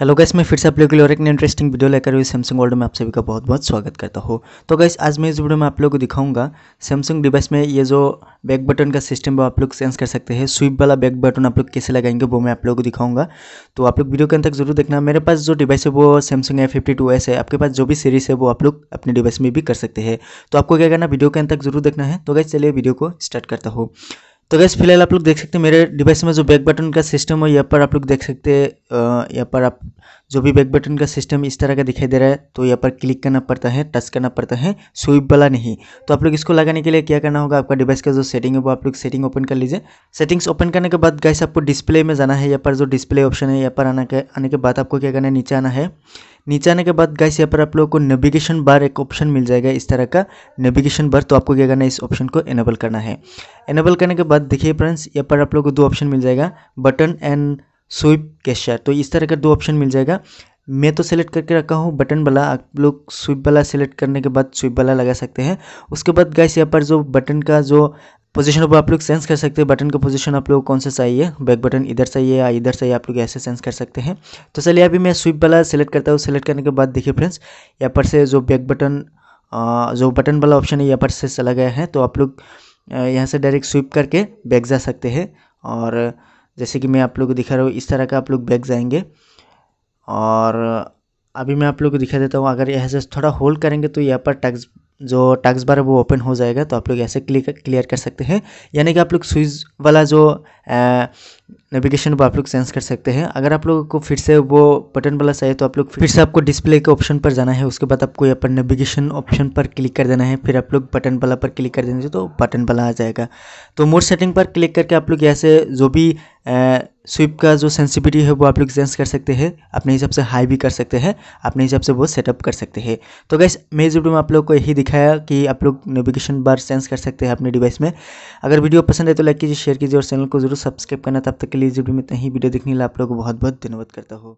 hello guys मैं फिर से आप लोग के लिए और एक इंटरेस्टिंग वीडियो लेकर हुई सैमसंग वर्ल्ड में आप सभी का बहुत बहुत स्वागत करता हूँ तो गैस आज मैं इस वीडियो में आप लोग को दिखाऊंगा सैमसंग डिवाइस में ये जो बैक बटन का सिस्टम है आप लोग चेंज कर सकते हैं स्विप वाला बैक बटन आप लोग कैसे लगाएंगे वो मैं आप लोग को दिखाऊंगा तो आप लोग वीडियो के अंदर जरूर देखना मेरे पास जो डिवाइस है वो Samsung A fifty two s है आपके पास जो भी सीरीज़ है वो आप लोग अपने डिवाइस में भी कर सकते हैं तो आपको क्या करना वीडियो के अंत तक जरूर देखना है तो गैस चलिए वीडियो को स्टार्ट करता हूँ तो गैस फिलहाल आप लोग देख सकते हैं मेरे डिवाइस में जो बैक बटन का सिस्टम है यहाँ पर आप लोग देख सकते हैं यहाँ पर आप जो भी बैक बटन का सिस्टम इस तरह का दिखाई दे रहा है तो यहाँ पर क्लिक करना पड़ता है टच करना पड़ता है स्विप वाला नहीं तो आप लोग इसको लगाने के लिए क्या करना होगा आपका डिवाइस का जो सेटिंग है वो आप लोग सेटिंग ओपन कर लीजिए सेटिंग्स ओपन करने के बाद गैस आपको डिस्प्ले में जाना है यहाँ पर जो डिस्प्ले ऑप्शन है यहाँ पर आना के आने के बाद आपको क्या करना है नीचे आना है नीचे आने के बाद गाइस यहाँ पर आप लोगों को नेविगेशन बार एक ऑप्शन मिल जाएगा इस तरह का नेविगेशन बार तो आपको क्या करना है इस ऑप्शन को एनेबल करना है एनेबल करने के बाद देखिए फ्रेंड्स यहाँ पर आप लोग को दो ऑप्शन मिल जाएगा बटन एंड स्विप कैशर तो इस तरह का दो ऑप्शन मिल जाएगा मैं तो सेलेक्ट करके रखा हूँ बटन वाला आप लोग स्विप वाला सेलेक्ट करने के बाद स्विप वाला लगा सकते हैं उसके बाद गैस यहाँ पर जो बटन का जो पोजीशन पर आप लोग सेंस कर सकते हैं बटन का पोजीशन आप लोग कौन सा चाहिए बैक बटन इधर चाहिए या इधर चाहिए आप लोग ऐसे सेंस कर सकते हैं तो चलिए अभी मैं स्विप वाला सेलेक्ट करता हूँ सेलेक्ट करने के बाद देखिए फ्रेंड्स यहाँ पर से जो बैक बटन जो बटन वाला ऑप्शन है यहाँ पर से चला गया है तो आप लोग यहाँ से डायरेक्ट स्विप करके बैक जा सकते हैं और जैसे कि मैं आप लोग को दिखा रहा हूँ इस तरह का आप लोग बैक जाएंगे और अभी मैं आप लोग को दिखा देता हूँ अगर यहाँ से थोड़ा होल्ड करेंगे तो यहाँ पर टक्स जो टास्क बार है वो ओपन हो जाएगा तो आप लोग ऐसे क्लिक क्लियर कर सकते हैं यानी कि आप लोग स्विच वाला जो नेविगेशन वो आप लोग चेंज कर सकते हैं अगर आप लोगों को फिर से वो बटन वाला चाहिए तो आप लोग फिर से आपको डिस्प्ले के ऑप्शन पर जाना है उसके बाद आपको यहाँ पर नेविगेशन ऑप्शन पर क्लिक कर देना है फिर आप लोग बटन वाला पर क्लिक कर देंगे तो बटन वाला आ जाएगा तो मोड सेटिंग पर क्लिक करके आप लोग ऐसे जो भी स्विप का जो सेंसिटिविटी है वो आप लोग चेंज कर सकते हैं अपने हिसाब से हाई भी कर सकते हैं अपने हिसाब से वो सेटअप कर सकते हैं तो गैस मेरे वीडियो में आप लोग को यही दिखाया कि आप लोग नेविगेशन बार चेंज कर सकते हैं अपने डिवाइस में अगर वीडियो पसंद है तो लाइक कीजिए शेयर कीजिए और चैनल को जरूर सब्सक्राइब करना तब तक के लिए इस वीडियो में इतना ही वीडियो देखने के आप लोग को बहुत बहुत धन्यवाद करता हूँ